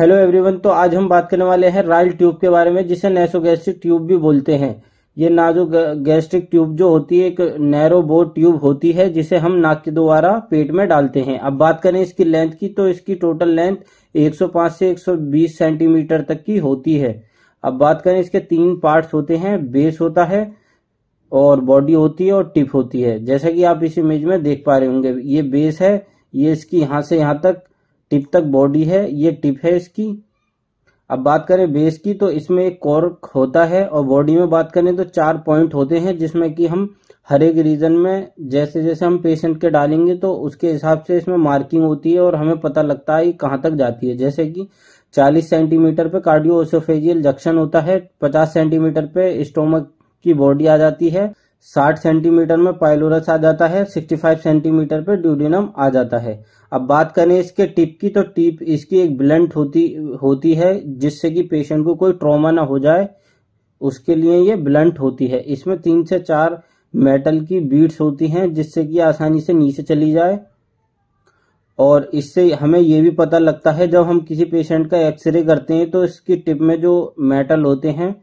hello everyone तो आज हम बात करने वाले हैं रायल ट्यूब के बारे में जिसे नेसोगैस्ट्रिक ट्यूब भी बोलते हैं ये नाजो गैस्ट्रिक ट्यूब जो होती है एक नैरो बोर ट्यूब होती है जिसे हम नाक के द्वारा पेट में डालते हैं अब बात करें इसकी लेंथ की तो इसकी टोटल लेंथ 105 से 120 सेंटीमीटर तक की होती है अब बात करें इसके तीन पार्ट्स होते हैं बेस होता है और बॉडी होती है और टिप होती है जैसा कि आप इस इमेज में देख पा रहे होंगे ये बेस है ये इसकी यहाँ से यहाँ तक टिप तक बॉडी है ये टिप है इसकी अब बात करें बेस की तो इसमें एक कॉर्क होता है और बॉडी में बात करें तो चार पॉइंट होते हैं जिसमें कि हम हर एक रीजन में जैसे जैसे हम पेशेंट के डालेंगे तो उसके हिसाब से इसमें मार्किंग होती है और हमें पता लगता है कहाँ तक जाती है जैसे कि 40 सेंटीमीटर पे कार्डियो ओसोफेजियल जंक्शन होता है 50 सेंटीमीटर पे स्टोमक की बॉडी आ जाती है साठ सेंटीमीटर में पाइलोरस आ जाता है सिक्सटी फाइव सेंटीमीटर पर ड्यूडिनम आ जाता है अब बात करें इसके टिप की तो टिप इसकी एक ब्लंट होती होती है जिससे कि पेशेंट को कोई ट्रॉमा ना हो जाए उसके लिए ये ब्लंट होती है इसमें तीन से चार मेटल की बीड्स होती हैं जिससे कि आसानी से नीचे चली जाए और इससे हमें ये भी पता लगता है जब हम किसी पेशेंट का एक्सरे करते हैं तो इसकी टिप में जो मेटल होते हैं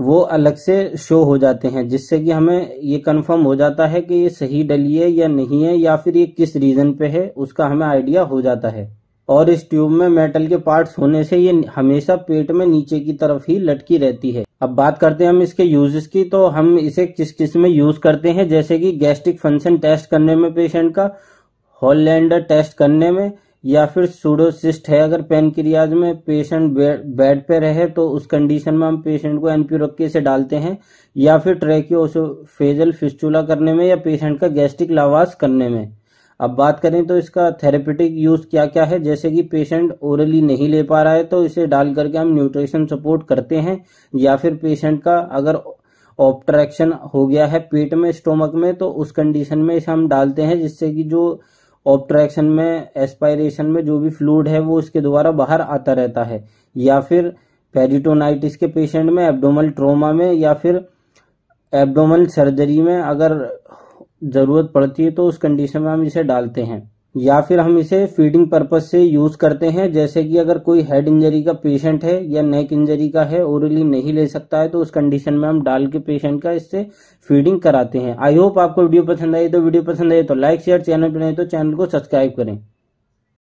वो अलग से शो हो जाते हैं जिससे कि हमें ये कंफर्म हो जाता है कि ये सही डली है या नहीं है या फिर ये किस रीज़न पे है उसका हमें आइडिया हो जाता है और इस ट्यूब में मेटल के पार्ट्स होने से ये हमेशा पेट में नीचे की तरफ ही लटकी रहती है अब बात करते हैं हम इसके यूजेस की तो हम इसे किस किस में यूज करते हैं जैसे कि गैस्ट्रिक फंक्शन टेस्ट करने में पेशेंट का लैंडर टेस्ट करने में या फिर सूडोसिस्ट है अगर पेनक्रियाज में पेशेंट बेड पे रहे तो उस कंडीशन में हम पेशेंट को एनप्यूरोक्के से डालते हैं या फिर ट्रेक्योसोफेजल फिस्टूला करने में या पेशेंट का गैस्ट्रिक लावास करने में अब बात करें तो इसका थेरेपेटिक यूज क्या क्या है जैसे कि पेशेंट ओरली नहीं ले पा रहा है तो इसे डाल करके हम न्यूट्रिशन सपोर्ट करते हैं या फिर पेशेंट का अगर ऑप्ट्रैक्शन हो गया है पेट में स्टोमक में तो उस कंडीशन में इसे हम डालते हैं जिससे कि जो ऑब्ट्रैक्शन में एस्पायरेशन में जो भी फ्लूड है वो उसके द्वारा बाहर आता रहता है या फिर पेरिटोनाइटिस के पेशेंट में एब्डोमल ट्रोमा में या फिर एब्डोमल सर्जरी में अगर ज़रूरत पड़ती है तो उस कंडीशन में हम इसे डालते हैं या फिर हम इसे फीडिंग पर्पज से यूज करते हैं जैसे कि अगर कोई हेड इंजरी का पेशेंट है या नेक इंजरी का है ओरली नहीं ले सकता है तो उस कंडीशन में हम डाल के पेशेंट का इससे फीडिंग कराते हैं आई होप आपको वीडियो पसंद आई तो वीडियो पसंद आई तो लाइक शेयर चैनल पर नहीं तो चैनल को सब्सक्राइब करें